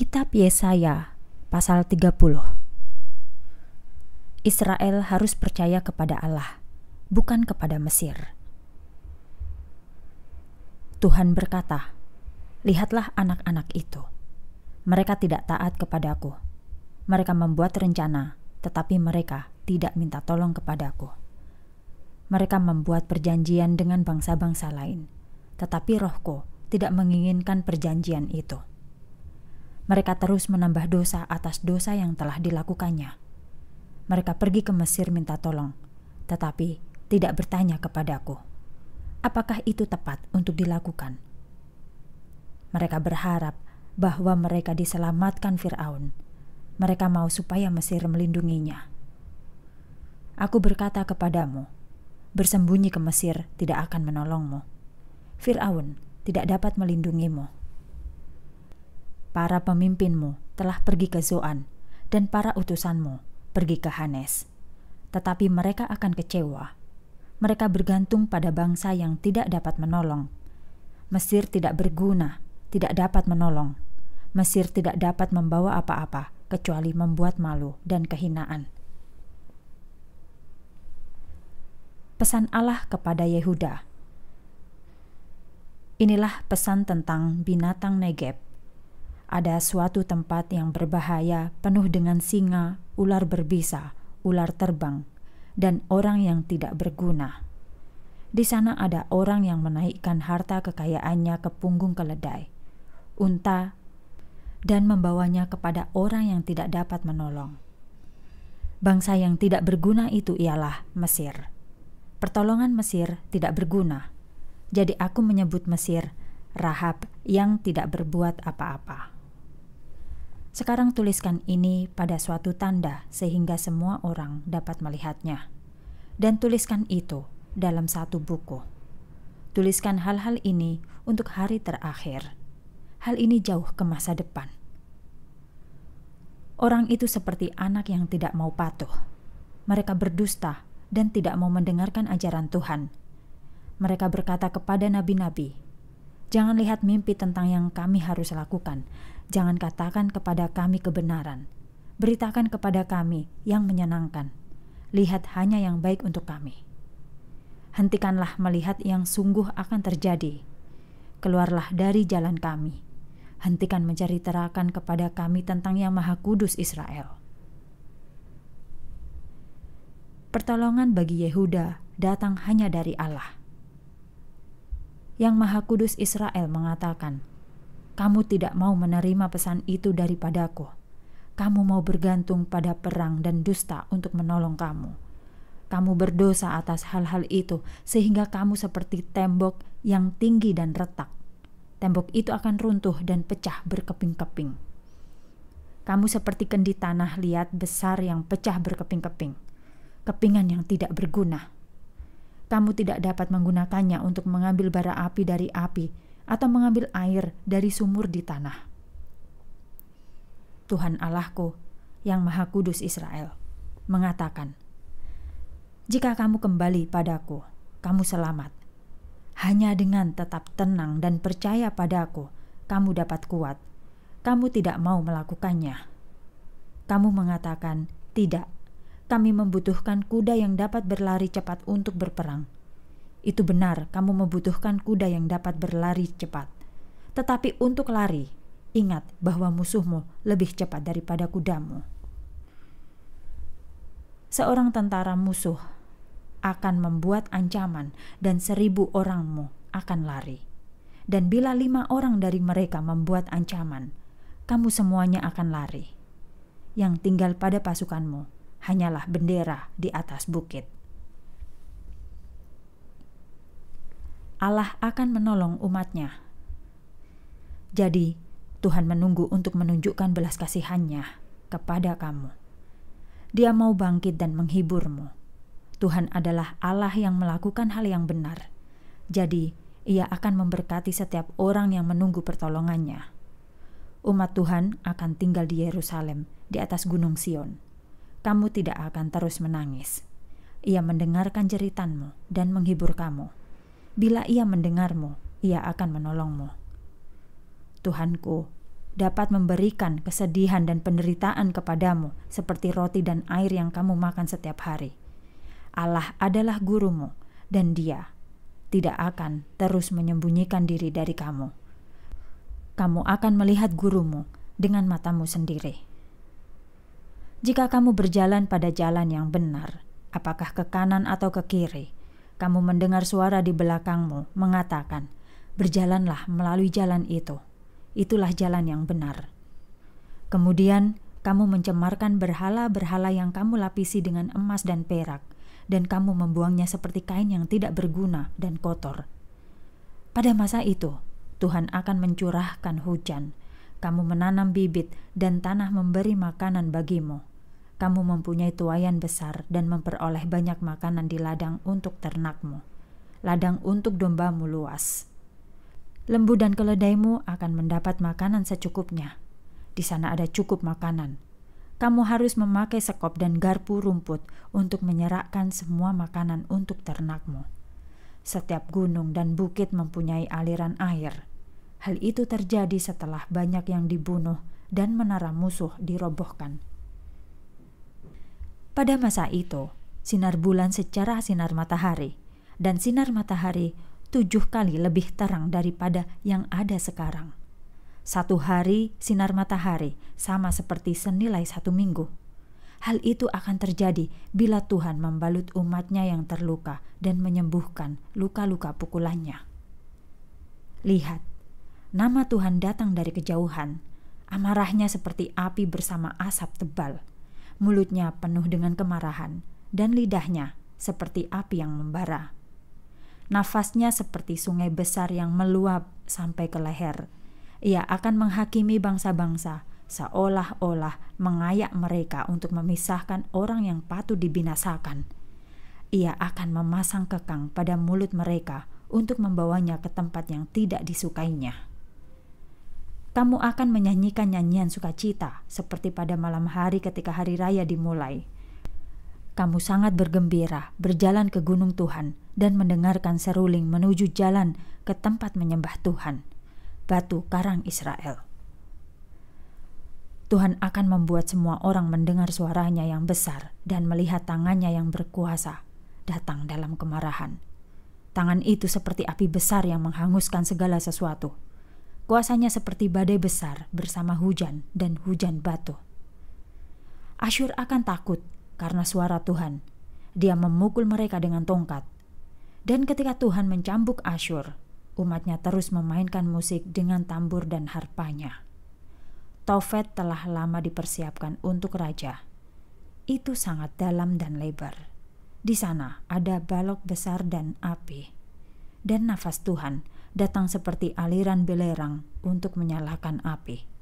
kitab Yesaya pasal 30. Israel harus percaya kepada Allah, bukan kepada Mesir. Tuhan berkata, "Lihatlah anak-anak itu. Mereka tidak taat kepadaku. Mereka membuat rencana, tetapi mereka tidak minta tolong kepadaku. Mereka membuat perjanjian dengan bangsa-bangsa lain, tetapi rohku tidak menginginkan perjanjian itu." Mereka terus menambah dosa atas dosa yang telah dilakukannya. Mereka pergi ke Mesir minta tolong, tetapi tidak bertanya kepadaku, apakah itu tepat untuk dilakukan. Mereka berharap bahwa mereka diselamatkan Firaun. Mereka mau supaya Mesir melindunginya. Aku berkata kepadamu, bersembunyi ke Mesir tidak akan menolongmu. Firaun tidak dapat melindungimu para pemimpinmu telah pergi ke Zoan, dan para utusanmu pergi ke Hanes. Tetapi mereka akan kecewa. Mereka bergantung pada bangsa yang tidak dapat menolong. Mesir tidak berguna, tidak dapat menolong. Mesir tidak dapat membawa apa-apa kecuali membuat malu dan kehinaan. Pesan Allah kepada Yehuda. Inilah pesan tentang binatang Negev ada suatu tempat yang berbahaya, penuh dengan singa, ular berbisa, ular terbang, dan orang yang tidak berguna. Di sana ada orang yang menaikkan harta kekayaannya ke punggung keledai, unta, dan membawanya kepada orang yang tidak dapat menolong. Bangsa yang tidak berguna itu ialah Mesir. Pertolongan Mesir tidak berguna. Jadi aku menyebut Mesir Rahab yang tidak berbuat apa-apa. Sekarang tuliskan ini pada suatu tanda sehingga semua orang dapat melihatnya. Dan tuliskan itu dalam satu buku. Tuliskan hal-hal ini untuk hari terakhir. Hal ini jauh ke masa depan. Orang itu seperti anak yang tidak mau patuh. Mereka berdusta dan tidak mau mendengarkan ajaran Tuhan. Mereka berkata kepada nabi-nabi, Jangan lihat mimpi tentang yang kami harus lakukan. Jangan katakan kepada kami kebenaran. Beritakan kepada kami yang menyenangkan. Lihat hanya yang baik untuk kami. Hentikanlah melihat yang sungguh akan terjadi. Keluarlah dari jalan kami. Hentikan mencari terakan kepada kami tentang Yang Maha Kudus Israel. Pertolongan bagi Yehuda datang hanya dari Allah yang Maha Kudus Israel mengatakan, "Kamu tidak mau menerima pesan itu daripadaku. Kamu mau bergantung pada perang dan dusta untuk menolong kamu. Kamu berdosa atas hal-hal itu, sehingga kamu seperti tembok yang tinggi dan retak. Tembok itu akan runtuh dan pecah berkeping-keping. Kamu seperti kendi tanah liat besar yang pecah berkeping-keping, kepingan yang tidak berguna." kamu tidak dapat menggunakannya untuk mengambil bara api dari api atau mengambil air dari sumur di tanah. Tuhan Allahku, yang Maha Kudus Israel, mengatakan, "Jika kamu kembali padaku, kamu selamat. Hanya dengan tetap tenang dan percaya padaku, kamu dapat kuat. Kamu tidak mau melakukannya. Kamu mengatakan tidak kami membutuhkan kuda yang dapat berlari cepat untuk berperang. Itu benar, kamu membutuhkan kuda yang dapat berlari cepat. Tetapi untuk lari, ingat bahwa musuhmu lebih cepat daripada kudamu. Seorang tentara musuh akan membuat ancaman dan seribu orangmu akan lari. Dan bila lima orang dari mereka membuat ancaman, kamu semuanya akan lari. Yang tinggal pada pasukanmu hanyalah bendera di atas bukit. Allah akan menolong umatnya. Jadi, Tuhan menunggu untuk menunjukkan belas kasihannya kepada kamu. Dia mau bangkit dan menghiburmu. Tuhan adalah Allah yang melakukan hal yang benar. Jadi, ia akan memberkati setiap orang yang menunggu pertolongannya. Umat Tuhan akan tinggal di Yerusalem, di atas Gunung Sion kamu tidak akan terus menangis. Ia mendengarkan jeritanmu dan menghibur kamu. Bila ia mendengarmu, ia akan menolongmu. Tuhanku, dapat memberikan kesedihan dan penderitaan kepadamu seperti roti dan air yang kamu makan setiap hari. Allah adalah gurumu dan dia tidak akan terus menyembunyikan diri dari kamu. Kamu akan melihat gurumu dengan matamu sendiri. Jika kamu berjalan pada jalan yang benar, apakah ke kanan atau ke kiri, kamu mendengar suara di belakangmu mengatakan, "Berjalanlah melalui jalan itu." Itulah jalan yang benar. Kemudian, kamu mencemarkan berhala-berhala yang kamu lapisi dengan emas dan perak, dan kamu membuangnya seperti kain yang tidak berguna dan kotor. Pada masa itu, Tuhan akan mencurahkan hujan. Kamu menanam bibit, dan tanah memberi makanan bagimu kamu mempunyai tuayan besar dan memperoleh banyak makanan di ladang untuk ternakmu. Ladang untuk dombamu luas. Lembu dan keledaimu akan mendapat makanan secukupnya. Di sana ada cukup makanan. Kamu harus memakai sekop dan garpu rumput untuk menyerahkan semua makanan untuk ternakmu. Setiap gunung dan bukit mempunyai aliran air. Hal itu terjadi setelah banyak yang dibunuh dan menara musuh dirobohkan pada masa itu, sinar bulan secara sinar matahari, dan sinar matahari tujuh kali lebih terang daripada yang ada sekarang. Satu hari sinar matahari sama seperti senilai satu minggu. Hal itu akan terjadi bila Tuhan membalut umatnya yang terluka dan menyembuhkan luka-luka pukulannya. Lihat, nama Tuhan datang dari kejauhan. Amarahnya seperti api bersama asap tebal mulutnya penuh dengan kemarahan, dan lidahnya seperti api yang membara. Nafasnya seperti sungai besar yang meluap sampai ke leher. Ia akan menghakimi bangsa-bangsa, seolah-olah mengayak mereka untuk memisahkan orang yang patut dibinasakan. Ia akan memasang kekang pada mulut mereka untuk membawanya ke tempat yang tidak disukainya kamu akan menyanyikan nyanyian sukacita seperti pada malam hari ketika hari raya dimulai. Kamu sangat bergembira berjalan ke gunung Tuhan dan mendengarkan seruling menuju jalan ke tempat menyembah Tuhan, batu karang Israel. Tuhan akan membuat semua orang mendengar suaranya yang besar dan melihat tangannya yang berkuasa datang dalam kemarahan. Tangan itu seperti api besar yang menghanguskan segala sesuatu. Kuasanya seperti badai besar bersama hujan dan hujan batu. Asyur akan takut karena suara Tuhan. Dia memukul mereka dengan tongkat. Dan ketika Tuhan mencambuk Asyur, umatnya terus memainkan musik dengan tambur dan harpanya. Tofet telah lama dipersiapkan untuk raja. Itu sangat dalam dan lebar. Di sana ada balok besar dan api. Dan nafas Tuhan datang seperti aliran belerang untuk menyalakan api.